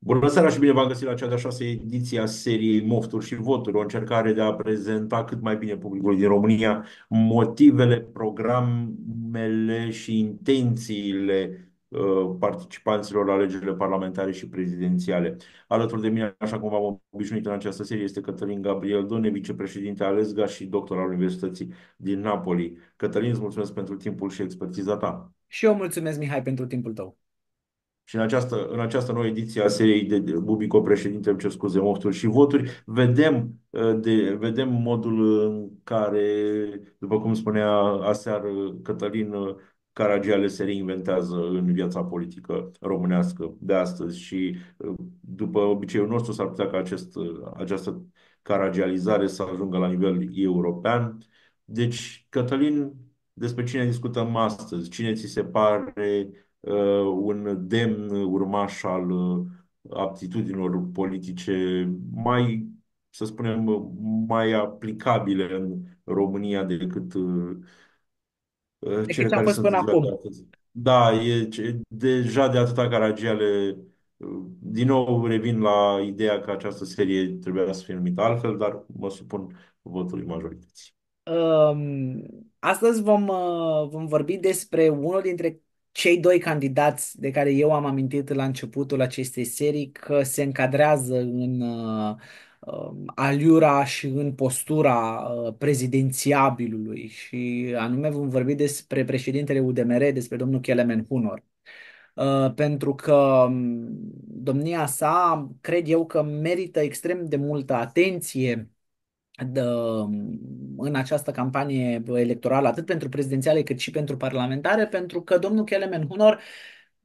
Bună seara și bine v-am găsit la cea de-a șasea ediție a seriei Mofturi și Voturi, o încercare de a prezenta cât mai bine publicului din România motivele, programele și intențiile uh, participanților la alegerile parlamentare și prezidențiale. Alături de mine, așa cum v-am obișnuit în această serie, este Cătălin Gabriel Done, vicepreședinte al ESGA și doctor al Universității din Napoli. Cătălin, îți mulțumesc pentru timpul și expertiza ta. Și eu mulțumesc, Mihai, pentru timpul tău. Și în această, în această nouă ediție a seriei de Bubico, președinte, îmi cer scuze, mofturi și voturi, vedem, uh, de, vedem modul în care, după cum spunea aseară Cătălin uh, Caragiale, se reinventează în viața politică românească de astăzi și, uh, după obiceiul nostru, s-ar putea ca acest, această caragializare să ajungă la nivel european. Deci, Cătălin, despre cine discutăm astăzi? Cine ți se pare Uh, un demn urmaș al uh, aptitudinilor politice mai, să spunem, mai aplicabile în România decât uh, cele care sunt până acum. Da, e deja de atâta Caragiale din nou revin la ideea că această serie trebuia să fie numită altfel, dar mă supun votului majorității. Um, astăzi vom, vom vorbi despre unul dintre cei doi candidați de care eu am amintit la începutul acestei serii că se încadrează în uh, um, aliura și în postura uh, prezidențiabilului și anume vom vorbi despre președintele UDMR, despre domnul Kelemen Hunor. Uh, pentru că um, domnia sa, cred eu că merită extrem de multă atenție Um, în această campanie electorală, atât pentru prezidențiale cât și pentru parlamentare, pentru că domnul Kelemen Hunor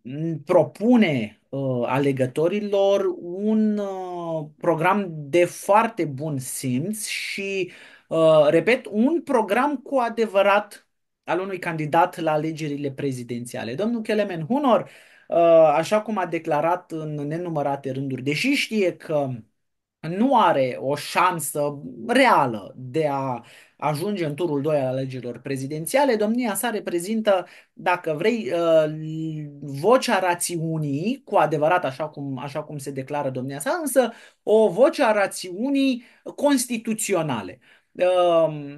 mm, propune uh, alegătorilor un uh, program de foarte bun simț și, uh, repet, un program cu adevărat al unui candidat la alegerile prezidențiale. Domnul Kelemen Hunor, uh, așa cum a declarat în nenumărate rânduri, deși știe că nu are o șansă reală de a ajunge în turul 2 al alegerilor prezidențiale, domnia sa reprezintă, dacă vrei, uh, vocea rațiunii, cu adevărat așa cum, așa cum se declară domnia sa, însă o voce a rațiunii constituționale. Um,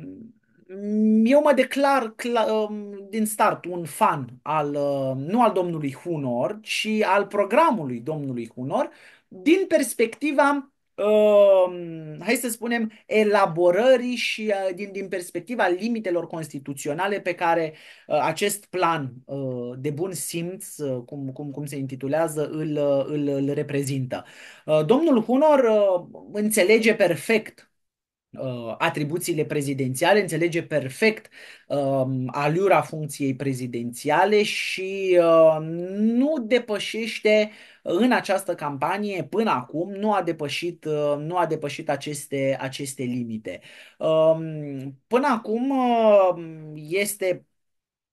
eu mă declar um, din start un fan al, uh, nu al domnului Hunor, ci al programului domnului Hunor, din perspectiva Ehm, hai să spunem, elaborării și uh, din, din perspectiva limitelor constituționale pe care uh, acest plan uh, de bun simț, cum, cum, cum se intitulează, îl, îl, îl reprezintă. domnul Hunor înțelege perfect Uh, atribuțiile prezidențiale, înțelege perfect um, alura funcției prezidențiale și uh, nu depășește în această campanie până acum nu a depășit, uh, nu a depășit aceste, aceste limite. Um, până acum um, este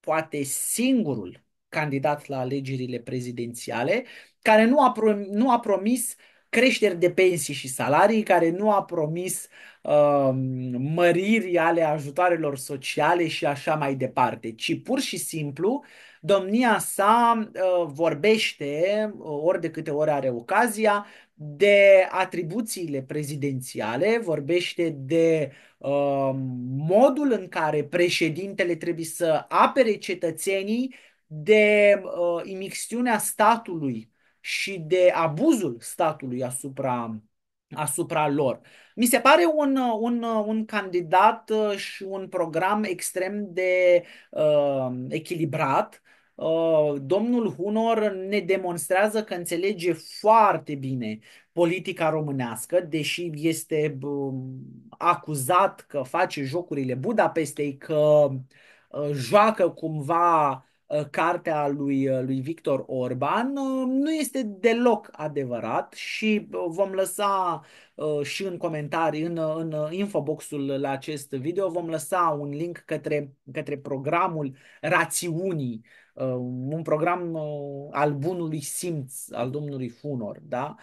poate singurul candidat la alegerile prezidențiale care nu a, prom- nu a promis uh, creșteri de pensii și salarii, care nu a promis uh, măriri ale ajutoarelor sociale și așa mai departe, ci pur și simplu domnia sa uh, vorbește, uh, ori de câte ori are ocazia, de atribuțiile prezidențiale, vorbește de uh, modul în care președintele trebuie să apere cetățenii de uh, imixtiunea statului și de abuzul statului asupra asupra lor. Mi se pare un, un, un candidat uh, și un program extrem de uh, echilibrat. Uh, domnul Hunor ne demonstrează că înțelege foarte bine politica românească, deși este uh, acuzat că face jocurile Budapestei, că uh, joacă cumva Uh, cartea lui, uh, lui Victor Orban uh, nu este deloc adevărat și vom lăsa și în comentarii, în, în infoboxul la acest video, vom lăsa un link către, către programul rațiunii, un program al bunului simț al domnului Hunor. Da?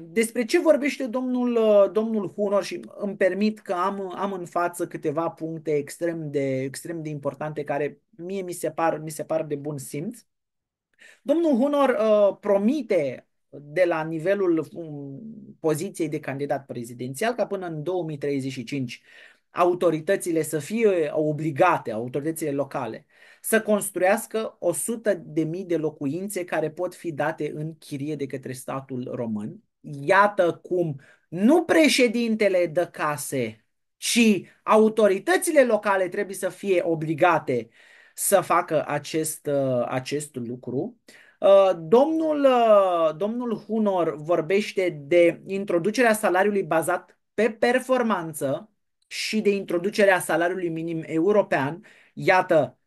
Despre ce vorbește domnul, domnul Hunor și îmi permit că am, am în față câteva puncte extrem de, extrem de importante care mie mi se par, mi se par de bun simț. Domnul Hunor uh, promite de la nivelul um, poziției de candidat prezidențial ca până în 2035 autoritățile să fie obligate, autoritățile locale, să construiască 100.000 de, mii de locuințe care pot fi date în chirie de către statul român. Iată cum nu președintele dă case, ci autoritățile locale trebuie să fie obligate să facă acest, ă, acest lucru. Ă, domnul, ă, domnul Hunor vorbește de introducerea salariului bazat pe performanță și de introducerea salariului minim european. Iată,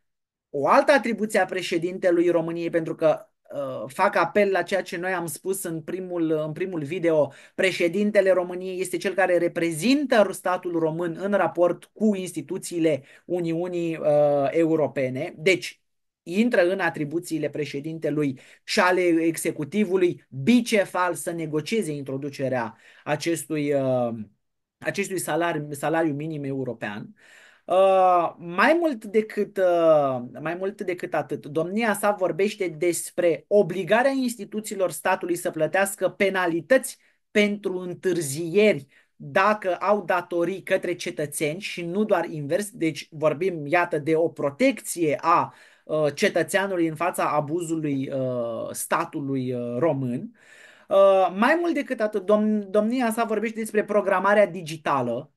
o altă atribuție a președintelui României, pentru că Uh, fac apel la ceea ce noi am spus în primul, uh, în primul video, președintele României este cel care reprezintă statul român în raport cu instituțiile Uniunii uh, Europene, deci intră în atribuțiile președintelui și ale executivului bicefal să negocieze introducerea acestui, uh, acestui salariu, salariu minim european. Uh, Uh, mai mult decât, uh, mai mult decât atât, domnia sa vorbește despre obligarea instituțiilor statului să plătească penalități pentru întârzieri dacă au datorii către cetățeni și nu doar invers, deci vorbim, iată, de o protecție a uh, cetățeanului în fața abuzului uh, statului uh, român. Uh, mai mult decât atât, dom- domnia sa vorbește despre programarea digitală,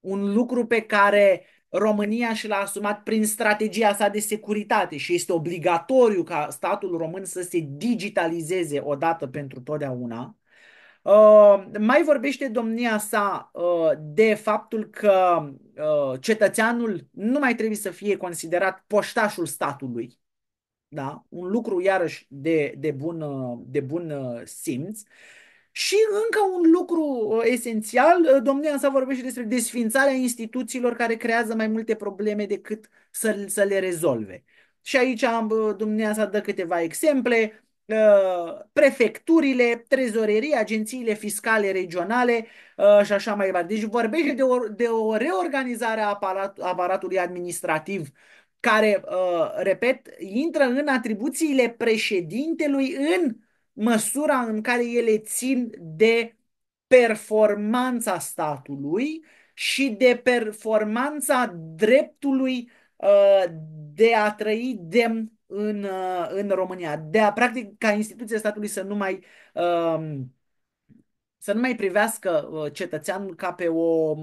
un lucru pe care România și l-a asumat prin strategia sa de securitate și este obligatoriu ca statul român să se digitalizeze odată pentru totdeauna. Uh, mai vorbește domnia sa uh, de faptul că uh, cetățeanul nu mai trebuie să fie considerat poștașul statului. Da? Un lucru iarăși de, de, bun, uh, de bun uh, simț. Uh, și încă un lucru uh, esențial, uh, domnia sa vorbește despre desfințarea instituțiilor care creează mai multe probleme decât să, să le rezolve. Și aici am, uh, dumneavoastră dă câteva exemple, prefecturile, trezorerii, agențiile fiscale regionale și așa mai departe. Deci vorbește de o, de o reorganizare a aparat, aparatului administrativ care, repet, intră în atribuțiile președintelui în măsura în care ele țin de performanța statului și de performanța dreptului uh, de a trăi demn în, uh, în România. De a, practic, ca instituție statului să nu mai uh, să nu mai privească uh, cetățeanul ca pe, o,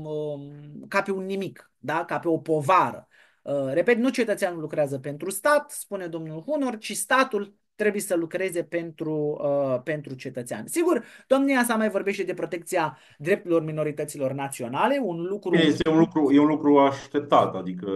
um, ca pe un nimic, da? ca pe o povară. Uh, repet, nu cetățeanul lucrează pentru stat, spune domnul Hunor, ci statul trebuie să lucreze pentru, uh, pentru cetățean. Sigur, domnia sa mai vorbește de protecția drepturilor minorităților naționale, un lucru... Este un lucru, e un lucru așteptat, adică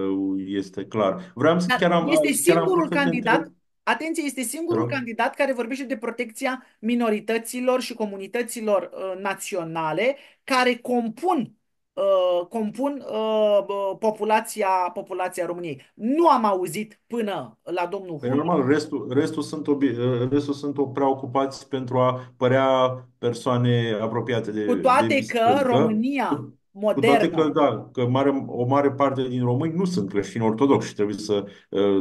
este clar. Vreau să chiar am... Este singurul chiar am candidat... Atenție, este singurul Rău. candidat care vorbește de protecția minorităților și comunităților uh, naționale care compun Uh, compun uh, populația, populația României. Nu am auzit până la domnul Păi normal, restul, restul, sunt obi- uh, restul sunt preocupați pentru a părea persoane apropiate de Cu toate de că România modernă. Cu toate că, da, că mare, o mare parte din români nu sunt creștini ortodoxi și trebuie să,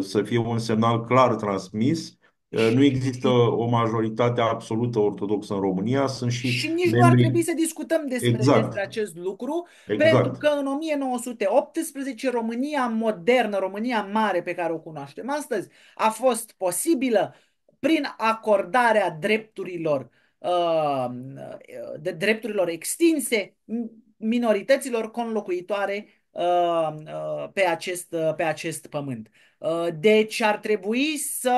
să fie un semnal clar transmis Uh, nu există o majoritate absolută ortodoxă în România. Sunt și și nici membri... nu ar trebui să discutăm despre, exact. despre acest lucru, exact. pentru că în 1918 România modernă, România mare pe care o cunoaștem astăzi, a fost posibilă prin acordarea drepturilor uh, de drepturilor extinse minorităților conlocuitoare uh, pe acest, pe acest pământ. Uh, deci ar trebui să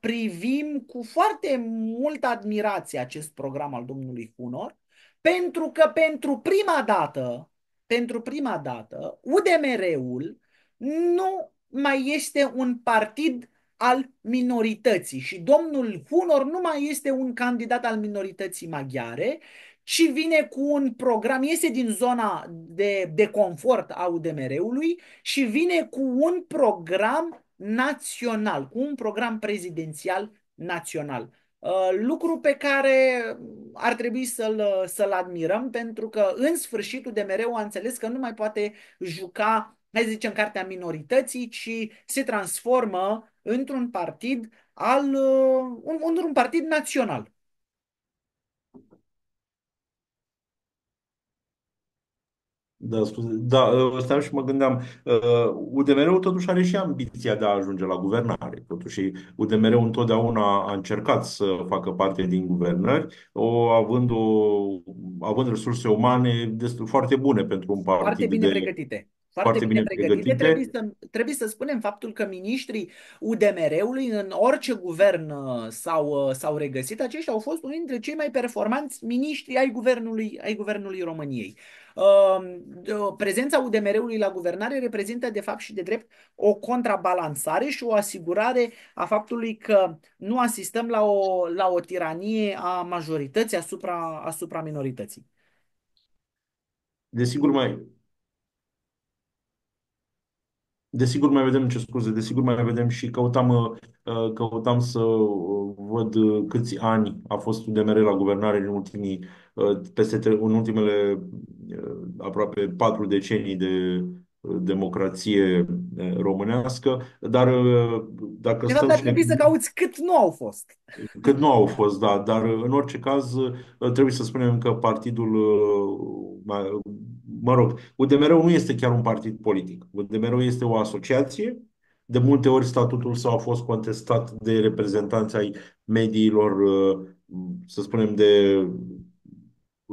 privim cu foarte multă admirație acest program al domnului Hunor, pentru că pentru prima dată, pentru prima dată, UDMR-ul nu mai este un partid al minorității și domnul Hunor nu mai este un candidat al minorității maghiare, și vine cu un program, iese din zona de, de confort a UDMR-ului și vine cu un program național, cu un program prezidențial național. Uh, lucru pe care ar trebui să-l, să-l admirăm pentru că în sfârșit UDMR-ul a înțeles că nu mai poate juca, hai să zicem, cartea minorității, ci se transformă într-un partid al, uh, un, un, un partid național Da, scuze. Da, ă, stau și mă gândeam, ă, UDMR-ul totuși are și ambiția de a ajunge la guvernare. Totuși, UDMR-ul întotdeauna a încercat să facă parte din guvernări, o, având, o, având resurse umane destul, foarte bune pentru un partid. Foarte bine de... pregătite foarte, foarte bine, bine pregătite. pregătite. Trebuie, să, trebuie să spunem faptul că miniștrii UDMR-ului în orice guvern ă, s-au, s-au regăsit, aceștia au fost unul dintre cei mai performanți miniștri ai guvernului, ai guvernului României. Ehm, prezența UDMR-ului la guvernare reprezintă de fapt și de drept o contrabalansare și o asigurare a faptului că nu asistăm la o, la o tiranie a majorității asupra, asupra minorității. Desigur, mai Desigur mai vedem ce scuze, desigur mai vedem și căutam, uh, uh, căutam să uh, văd câți ani a fost DMR la guvernare în ultimii, peste, în ultimele aproape patru decenii de democrație românească, dar dacă de stăm și să cauți cât nu au fost. Cât nu au fost, da, dar în orice caz trebuie să spunem că partidul mă rog, udmr nu este chiar un partid politic. udmr este o asociație. De multe ori statutul său a fost contestat de reprezentanți ai mediilor, uh, să spunem, de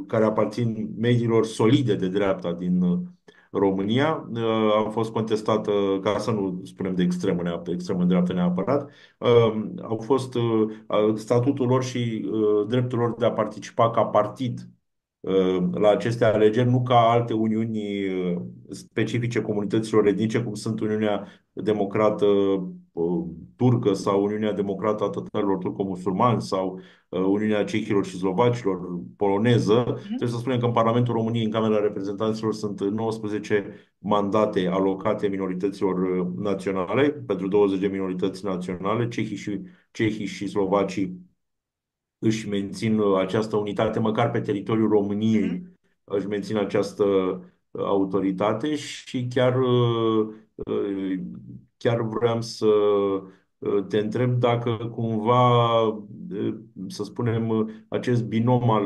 care aparțin mediilor solide de dreapta din uh, România. Uh, a fost contestat, ca să nu spunem de extremă, neapă, extremă dreaptă neapărat, um, au fost statutul lor și dreptul lor de a participa ca partid la aceste alegeri, nu ca alte uniuni uh, specifice comunităților etnice, cum sunt Uniunea Democrată uh, Turcă sau Uniunea Democrată a Tătarilor Turco-Musulmani sau uh, Uniunea Cehilor și Slovacilor poloneză. Mhm. Trebuie să spunem că în Parlamentul României, în Camera Reprezentanților, sunt 19 mandate alocate minorităților naționale, pentru 20 de minorități naționale, cehii și, cehii și slovacii își mențin uh, această unitate, măcar pe teritoriul României mhm. își mențin această uh, autoritate și chiar, uh, chiar vreau să te întreb dacă cumva, să spunem, acest binom al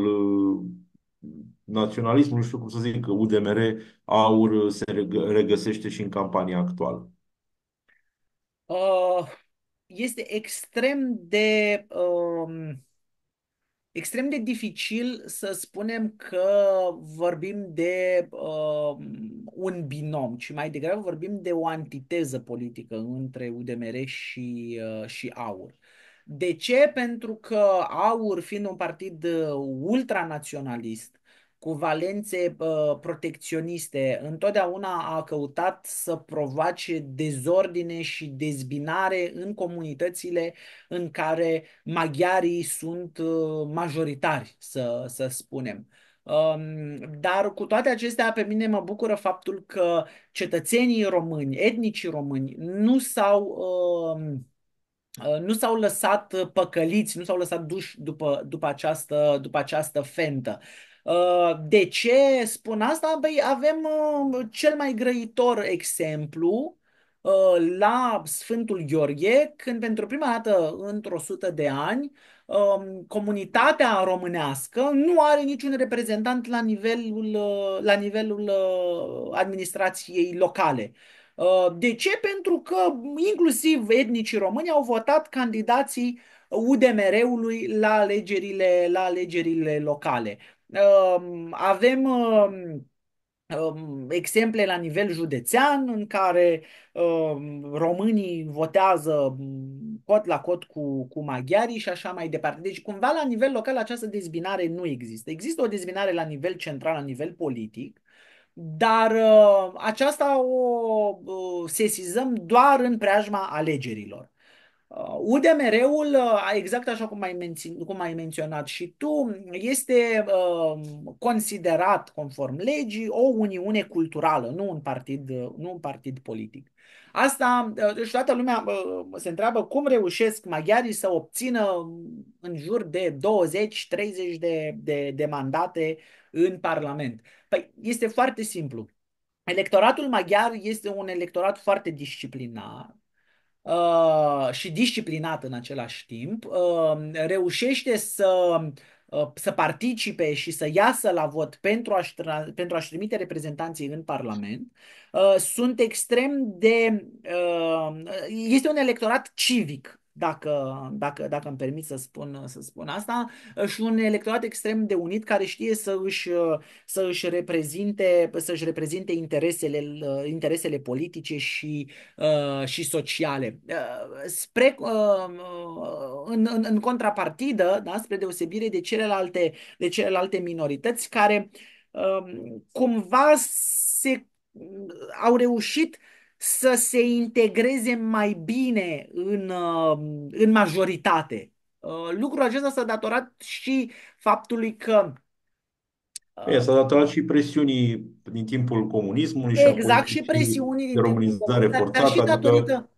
naționalismului, nu știu cum să zic, UDMR, AUR, se regăsește și în campania actuală. Uh, este extrem de uh, extrem de dificil să spunem că vorbim de uh, un binom, ci mai degrabă vorbim de o antiteză politică între UDMR și, uh, și AUR. De ce? Pentru că AUR, fiind un partid uh, ultranaționalist, cu valențe uh, protecționiste. Întotdeauna a căutat să provoace dezordine și dezbinare în comunitățile în care maghiarii sunt uh, majoritari, să, să spunem. Um, dar cu toate acestea, pe mine mă bucură faptul că cetățenii români, etnicii români, nu s-au. Uh, nu s-au lăsat păcăliți, nu s-au lăsat duși după, după, această, după această fentă. Uh, Uh, de ce spun asta? Băi, avem uh, cel mai grăitor exemplu uh, la Sfântul Gheorghe, când pentru prima dată într-o sută de ani um, comunitatea românească nu are niciun reprezentant la nivelul, la nivelul administrației locale. De ce? Pentru că inclusiv etnicii români au votat candidații UDMR-ului la alegerile, la alegerile locale. Avem exemple la nivel județean în care românii votează cot la cot cu, cu maghiarii și așa mai departe. Deci cumva la nivel local această dezbinare nu există. Există o dezbinare la nivel central, la nivel politic, dar aceasta o sesizăm doar în preajma alegerilor. UDMR-ul, uh, uh, exact așa cum ai, mențin, cum ai menționat și tu, este uh, considerat, conform legii, o uniune culturală, nu un partid, nu un partid politic. Asta, deci toată lumea se întreabă cum reușesc maghiarii să obțină în jur de 20-30 de, de, de mandate în Parlament. Păi este foarte simplu. Electoratul maghiar este un electorat foarte disciplinat, Uh, și disciplinat în același timp, uh, reușește să uh, să participe și să iasă la vot pentru a-și, pentru a-și trimite reprezentanții în Parlament, sunt extrem de. este un electorat civic dacă, dacă, dacă îmi permit să spun, să spun asta, și un electorat extrem de unit care știe să își, să își reprezinte, să își reprezinte interesele, interesele politice și, uh, și sociale. Uh, spre, uh, în, în, în contrapartidă, da, spre deosebire de celelalte, de celelalte minorități care um, cumva se au reușit uh, să se integreze mai bine în, uh, în majoritate. Uh, lucrul acesta s-a datorat și faptului că E, uh, păi, s-a datorat și presiunii din timpul comunismului exact, și, și presiunii din românizare timpul forțată, dar și datorită, adică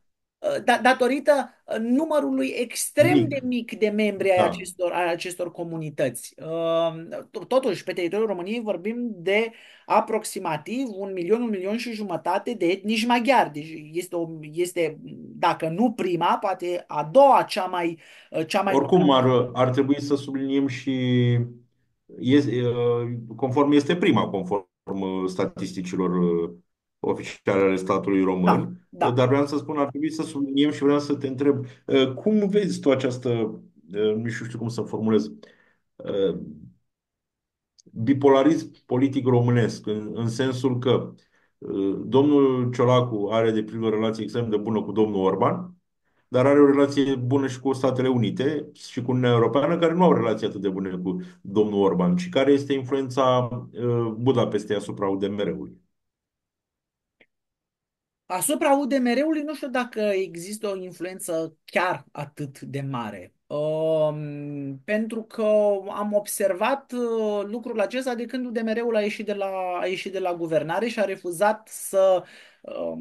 Uh, da, datorită uh, numărului extrem de mic de membri ai da. acestor, ai acestor comunități. Uh, totuși, pe teritoriul României vorbim de aproximativ un milion, un milion și jumătate de etnici maghiari. Deci este, o, este dacă nu prima, poate a doua cea mai... Cea mai Oricum, ar, ar trebui să subliniem și este, conform este prima, conform statisticilor oficiale ale statului român. Da da. Dar vreau să spun, ar trebui să subliniem și vreau să te întreb, uh, cum vezi tu această, uh, nu știu, știu cum să formulez, uh, bipolarism politic românesc, în, în sensul că domnul Ciolacu are de pildă o relație extrem de bună cu domnul Orban, dar are o relație bună și cu Statele Unite și cu Uniunea Europeană, care nu au relație atât de bună cu domnul Orban, și care este influența Budapestei asupra UDMR-ului. Asupra UDMR-ului nu știu dacă există o influență chiar atât de mare. Uh, pentru că am observat uh, lucrul acesta de când UDMR-ul a ieșit de la, a ieșit de la guvernare și a refuzat să, uh,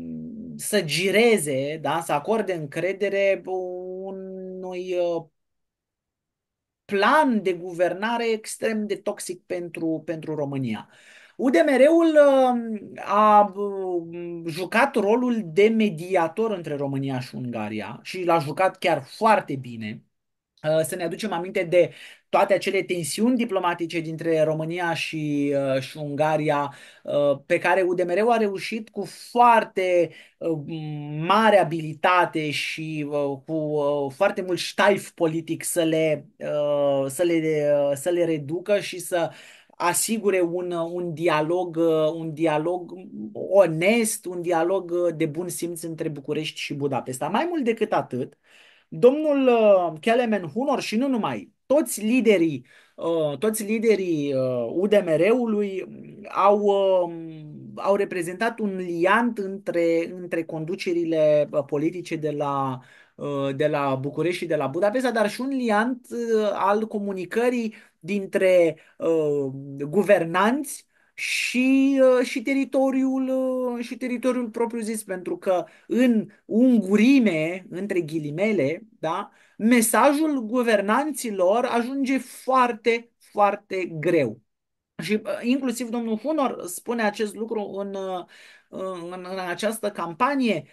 să gireze, da, să acorde încredere unui uh, plan de guvernare extrem de toxic pentru, pentru România. Uh, UDMR-ul um, a um, jucat rolul de mediator între România și Ungaria și l-a jucat chiar foarte bine. Uh, să ne aducem aminte de toate acele tensiuni diplomatice dintre România și, uh, și Ungaria, uh, pe care UDMR-ul a reușit cu foarte mare abilitate și cu foarte mult ștaif politic să le, să le, să le reducă și să asigure un, un, dialog, un dialog onest, un dialog de bun simț între București și Budapesta. Mai mult decât atât, domnul uh, Kelemen Hunor și nu numai, toți liderii, uh, toți liderii UDMR-ului uh, au, au reprezentat un liant între, între conducerile politice de la Uh, de la București și de la Budapesta, dar și un liant uh, al comunicării dintre uh, guvernanți și, și, teritoriul, și teritoriul propriu-zis, pentru că în ungurime, între ghilimele, da, mesajul guvernanților ajunge foarte, foarte greu. Și inclusiv domnul Hunor spune acest lucru în, în, în această campanie.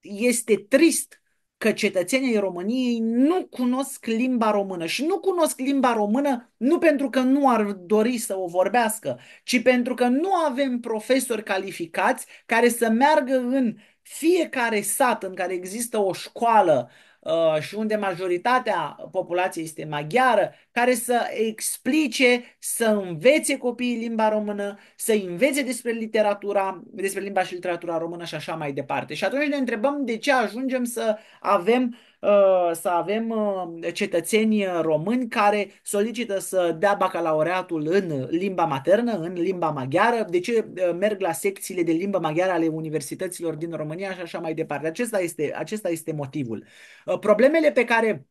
Este trist că cetățenii României nu cunosc limba română și nu cunosc limba română nu pentru că nu ar dori să o vorbească, ci pentru că nu avem profesori calificați care să meargă în fiecare sat în care există o școală uh, Uh, și unde majoritatea populației este maghiară, care să explice, să învețe copiii limba română, să învețe despre literatura, despre limba și literatura română și așa mai departe. Și atunci ne întrebăm de ce ajungem să avem Uh, să avem uh, cetățeni uh, români care solicită să dea bacalaureatul în limba maternă, în limba maghiară, de ce merg la secțiile de limba maghiară ale universităților din România și așa mai departe. Acesta este, acesta este motivul. Problemele pe care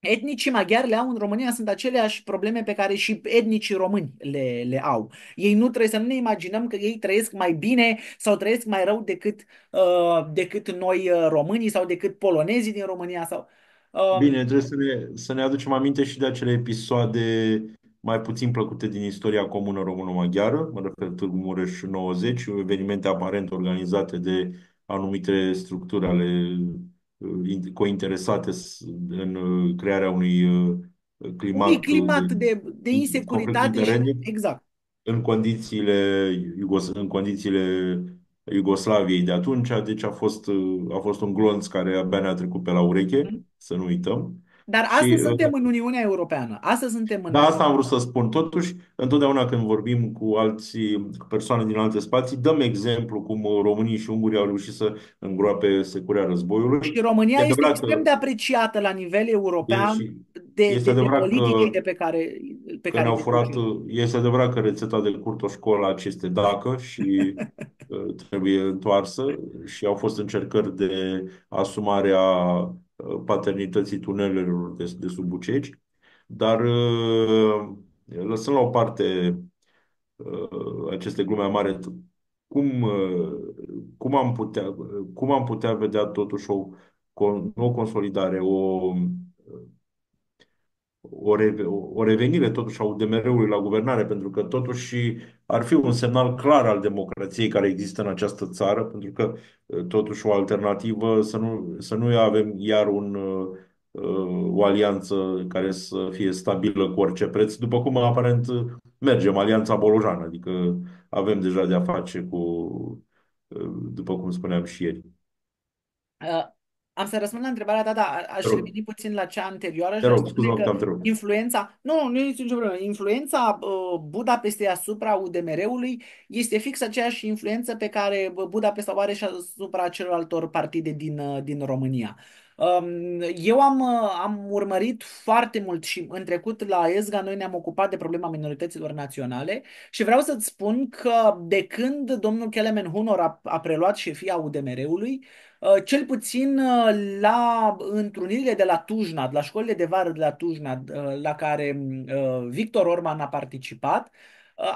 Etnicii maghiari le au în România sunt aceleași probleme pe care și etnicii români le, le au. Ei nu trebuie să nu ne imaginăm că ei trăiesc mai bine sau trăiesc mai rău decât, uh, decât noi uh, românii sau decât polonezii din România. Sau, uh... Bine, trebuie să ne, să ne aducem aminte și de acele episoade mai puțin plăcute din istoria comună română-maghiară, mă refer Târgu Mureș 90, evenimente aparent organizate de anumite structuri ale Uh, cointeresate în uh, crearea unui uh, climat, unui climat de, de insecuritate. Și, exact. În condițiile, în condițiile Iugoslaviei de atunci, deci a fost, a fost un glonț care abia ne-a trecut pe la ureche, mm-hmm. să nu uităm. Dar astăzi și, uh, suntem în Uniunea Europeană. Astăzi suntem în. Da, asta am vrut să spun. Totuși, întotdeauna când vorbim cu alți cu persoane din alte spații, dăm exemplu cum românii și ungurii au reușit să îngroape securea războiului. Și România este extrem de apreciată la nivel european și, de, este de, de politicile că, pe care, pe care ne-au furat. Este adevărat că rețeta de curto școală aceste dacă și uh, trebuie întoarsă și au fost încercări de asumarea paternității tunelelor de, de sub Bucegi, dar uh, lăsând la o parte uh, aceste glume amare, cum, uh, cum, am putea, cum am putea vedea totuși o, o, o consolidare, o, o, re, o revenire totuși a UDMR-ului la guvernare, pentru că totuși ar fi un semnal clar al democrației care există în această țară, pentru că uh, totuși o alternativă să nu, să nu avem iar un, uh, uh, o alianță care să fie stabilă cu orice preț, după cum aparent mergem, alianța bolojană, adică avem deja de-a face cu, după cum spuneam și ieri. Am să răspund la întrebarea ta, dar aș reveni puțin la cea anterioară. Te rog, spune că influența, nu, nu este nicio problemă, influența Budapestei asupra UDMR-ului este fix aceeași influență pe care Budapesta o are și asupra celorlaltor partide din, uh, din România. Um, eu am, uh, am urmărit foarte mult și în trecut la ESGA noi ne-am ocupat de problema minorităților naționale și vreau să-ți spun că de când domnul Kelemen Hunor a, a preluat șefia UDMR-ului, uh, Uh, cel puțin uh, la întrunirile de la de la școlile de vară de la Tujna, uh, la care Victor Orman a participat,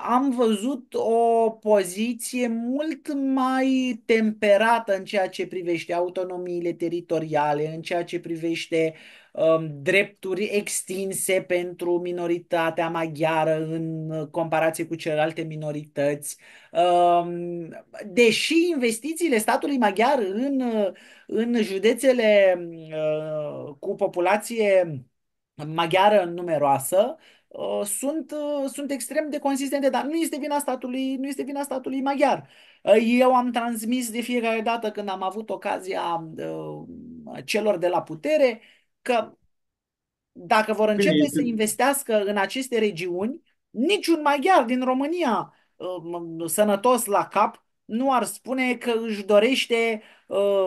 am văzut o poziție mult mai temperată în ceea ce privește autonomiile teritoriale, în ceea ce privește um, drepturi extinse pentru minoritatea maghiară în comparație cu celelalte minorități. Um, deși investițiile statului maghiar în, în județele uh, cu populație maghiară numeroasă Uh, sunt, uh, sunt extrem de consistente, dar nu este vina statului, nu este vina statului maghiar. Uh, eu am transmis de fiecare dată când am avut ocazia celor de la putere că dacă vor începe să investească în aceste regiuni, niciun maghiar din România sănătos la cap nu ar spune că își dorește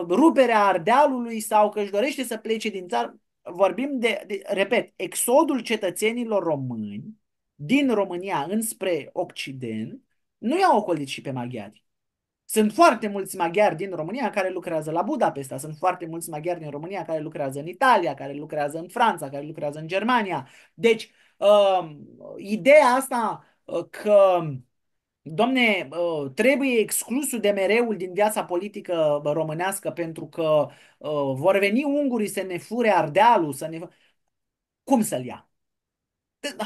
ruperea Ardealului sau că își dorește să plece din țară vorbim de, de, repet, exodul cetățenilor români din România înspre Occident nu i-a ocolit și pe maghiari. Sunt foarte mulți maghiari din România care lucrează la Budapesta, sunt foarte mulți maghiari din România care lucrează în Italia, care lucrează în Franța, care lucrează în Germania. Deci, uh, ideea asta uh, că Domne, trebuie exclusul de mereul din viața politică românească pentru că ă, vor veni ungurii să ne fure ardealul, să ne... Cum să-l ia?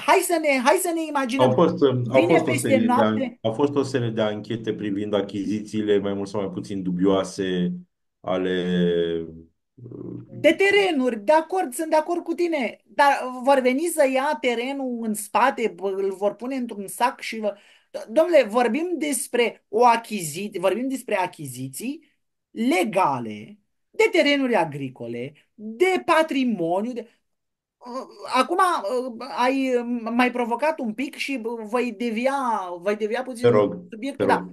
Hai să ne, hai să ne imaginăm. Au fost, ă, au fost, o serie de, au fost o serie de anchete privind achizițiile mai mult sau mai puțin dubioase ale ă, de terenuri, de acord, sunt de acord cu tine, dar vor veni să ia terenul în spate, îl vor pune într-un sac și Domnule, vorbim despre o achiziție, vorbim despre achiziții legale de terenuri agricole, de patrimoniu. De... Acum uh, ai um, mai provocat un pic și voi devia, voi devia puțin te rog, subiectul. Te rog. Da.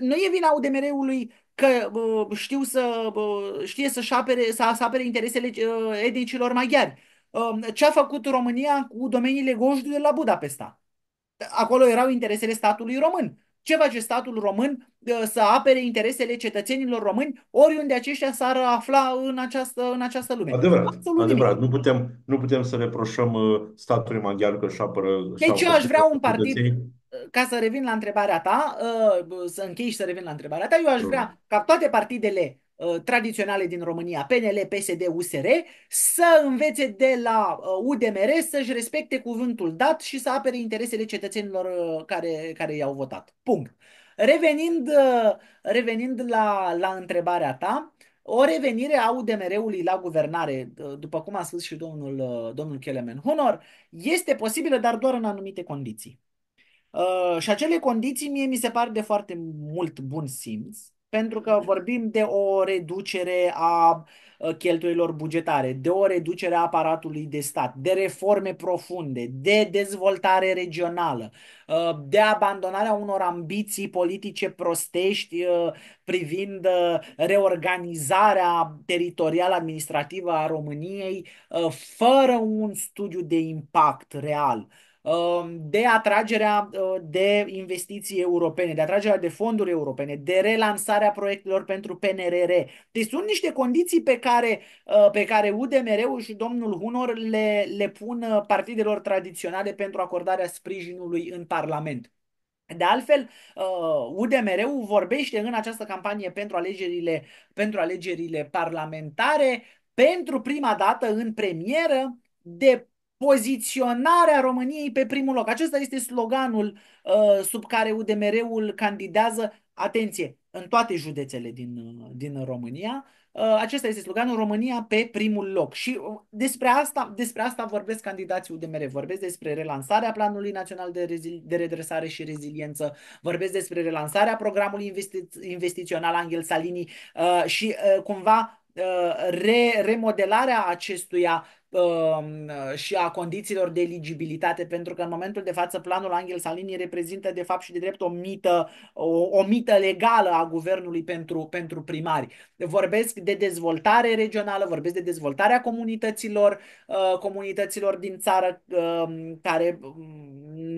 Nu e vina UDMR-ului că uh, știu să, uh, știe să-și apere, să, să apere interesele etnicilor maghiari. Um, Ce a făcut România cu domeniile goșdu de la Budapesta? acolo erau interesele statului român. Ce face statul român ă, să apere interesele cetățenilor români oriunde aceștia s-ar afla în această, în această lume? Adevărat, Absolut adevărat. Nu, putem, nu putem să reproșăm ă, statului maghiar că își apără... De deci ce aș vrea un partid, cetățenii? ca să revin la întrebarea ta, ă, să închei și să revin la întrebarea ta, eu aș vrea ca toate partidele Uh, tradiționale din România, PNL, PSD, USR, să învețe de la UDMR uh, să-și respecte cuvântul dat și să apere interesele cetățenilor uh, care, care i-au votat. Punct. Revenind, revenind la, la întrebarea ta, o revenire a UDMR-ului la guvernare, după cum a spus și domnul, domnul Kelemen Honor, este posibilă, dar doar în anumite condiții. Uh, și acele condiții mie mi se par de foarte mult bun simț, pentru că vorbim de o reducere a uh, cheltuielor bugetare, de o reducere a aparatului de stat, de reforme profunde, de dezvoltare regională, uh, de abandonarea unor ambiții politice prostești uh, privind reorganizarea teritorială administrativă a României fără un studiu de impact real Um, de atragerea uh, de investiții europene, de atragerea de fonduri europene, de relansarea proiectelor pentru PNRR. Deci sunt niște condiții pe care, uh, pe care UDMR-ul și domnul Hunor le, le pun uh, partidelor tradiționale pentru acordarea sprijinului în Parlament. De altfel, UDMR-ul vorbește în această campanie pentru alegerile, pentru alegerile parlamentare pentru prima dată în premieră de poziționarea României pe primul loc. Acesta este sloganul uh, sub care UDMR-ul candidează, atenție, în toate județele din, uh, din România. Uh, acesta este sloganul România pe primul loc. Și uh, despre asta, despre asta vorbesc candidații UDMR. Vorbesc despre relansarea Planului Național de, Rezil- de Redresare și Reziliență, vorbesc despre relansarea programului investi- investițional Angel Salini uh, și uh, cumva uh, re, remodelarea acestuia Um, și a condițiilor de eligibilitate, pentru că în momentul de față planul Angel Salini reprezintă de fapt și de drept o mită, o, o mită legală a guvernului pentru, pentru primari. Vorbesc de dezvoltare regională, vorbesc de dezvoltarea comunităților, uh, comunităților din țară um, care um,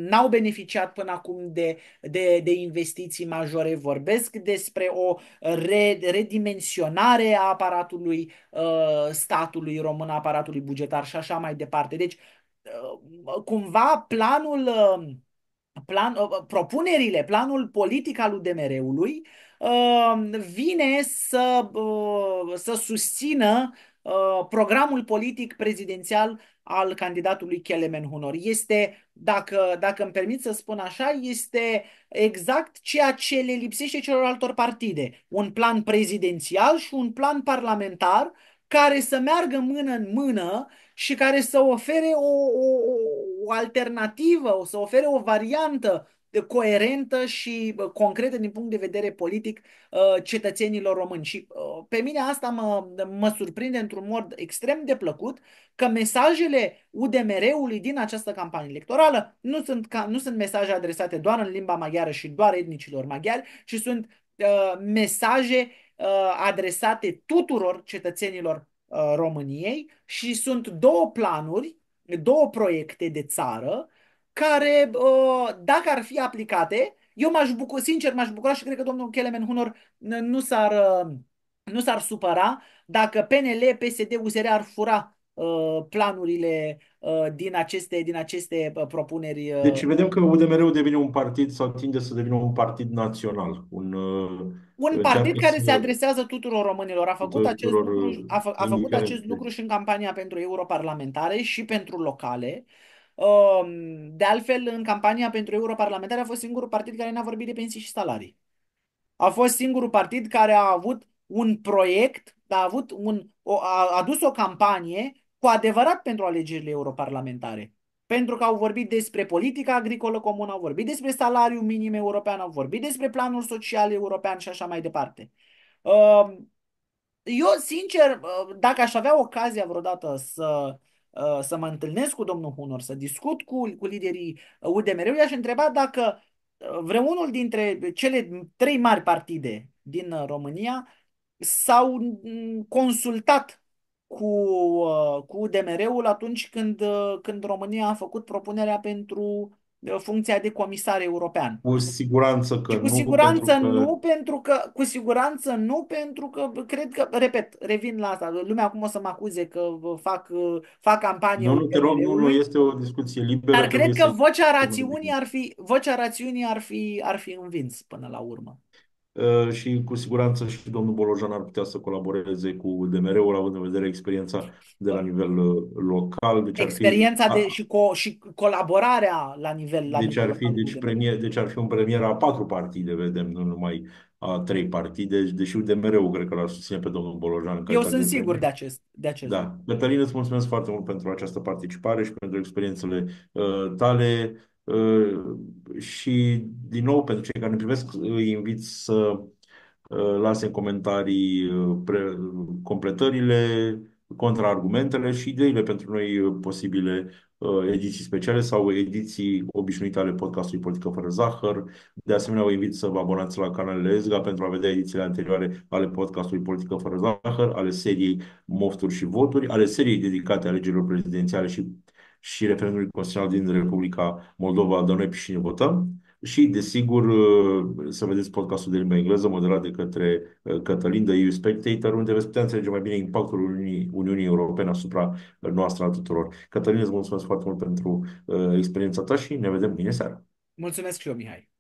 n-au beneficiat până acum de, de, de investiții majore, vorbesc despre o redimensionare a aparatului uh, statului român, a aparatului bugetar bugetar și așa mai departe. Deci, uh, cumva, planul, uh, plan, uh, propunerile, planul politic al UDMR-ului vine să, să susțină programul politic prezidențial al candidatului Kelemen Hunor. Este, dacă, dacă îmi permit să spun așa, este exact ceea ce le lipsește altor partide. Un plan prezidențial și un plan parlamentar uh, care să meargă mână în mână și care să ofere o, o, o alternativă, o să ofere o variantă coerentă și concretă din punct de vedere politic ă, cetățenilor români. Și ă, pe mine asta mă, mă surprinde într-un mod extrem de plăcut că mesajele UDMR-ului din această campanie electorală nu sunt, nu sunt mesaje adresate doar în limba maghiară și doar etnicilor maghiari, ci sunt uh, mesaje uh, Uh, adresate tuturor cetățenilor uh, României și sunt două planuri, două proiecte de țară care, uh, dacă ar fi aplicate, eu m-aș bucura, sincer, m-aș bucura și cred că domnul Kelemen Hunor nu s-ar, nu s-ar supăra dacă PNL, PSD, USR ar fura Uh, planurile uh, din aceste, din aceste uh, propuneri. Deci vedem că UDMR-ul devine un partid sau tinde să devină un partid național. Un, un partid care se adresează tuturor românilor. A făcut, acest lucru, a, fă, a făcut acest lucru și în campania pentru europarlamentare și pentru locale. Um, de altfel, în campania pentru europarlamentare a fost singurul partid care n-a vorbit de pensii și salarii. A fost singurul partid care a avut un proiect, a avut un, a adus o campanie cu adevărat pentru alegerile europarlamentare. Pentru că au vorbit despre politica agricolă comună, au vorbit despre salariul minim european, au vorbit despre planul social european și așa mai departe. Um, eu, sincer, uh, dacă aș avea ocazia vreodată să, uh, să mă întâlnesc cu domnul Hunor, să discut cu, cu liderii UDMR, eu i-aș întreba dacă uh, vreunul dintre cele trei mari partide din România s-au mm, consultat cu, uh, cu DMR-ul atunci când, uh, când România a făcut propunerea pentru uh, funcția de comisar european. Cu siguranță că și cu nu. Cu siguranță pentru că... nu, pentru că cu siguranță nu, pentru că cred că, repet, revin la asta. Lumea acum o să mă acuze că fac, fac campanie. Nu, nu, te rog, nu, nu, este o discuție liberă. Dar cred că vocea rațiunii ar fi, vocea rațiunii ar fi, ar fi învins până la urmă. Uh, și cu siguranță și domnul Bolojan ar putea să colaboreze cu DMR-ul, având în vedere experiența de la nivel uh, local. Deci experiența ar fi, de, și, co- și colaborarea la nivel la deci nivel ar fi, local, deci, premier, deci ar fi un premier a patru partide, vedem, nu numai a trei partide, deci, deși DMR-ul cred că l-ar susține pe domnul Bolojan. Eu sunt de sigur de acest, de acest. Da. Cătălin, îți mulțumesc foarte mult pentru această participare și pentru experiențele uh, tale. Ă, și, din nou, pentru cei care ne privesc, îi invit să ă, lase în comentarii ă, completările, contraargumentele și ideile pentru noi posibile ediții speciale sau ediții obișnuite ale podcastului Politică fără zahăr. De asemenea, vă invit să vă abonați la canalele ESGA pentru a vedea edițiile anterioare ale podcastului Politică fără zahăr, ale seriei Mofturi și Voturi, ale seriei dedicate alegerilor prezidențiale și și referendumului constituțional din Republica Moldova, dar noi și ne votăm. Și, desigur, uh, să vedeți podcastul de limba engleză, moderat de către uh, Cătălin de EU Spectator, unde veți putea înțelege mai bine impactul Uniunii, Uniunii Europene asupra noastră a tuturor. Cătălin, îți mulțumesc foarte mult pentru uh, experiența ta și ne vedem mâine seara. Mulțumesc și eu, Mihai.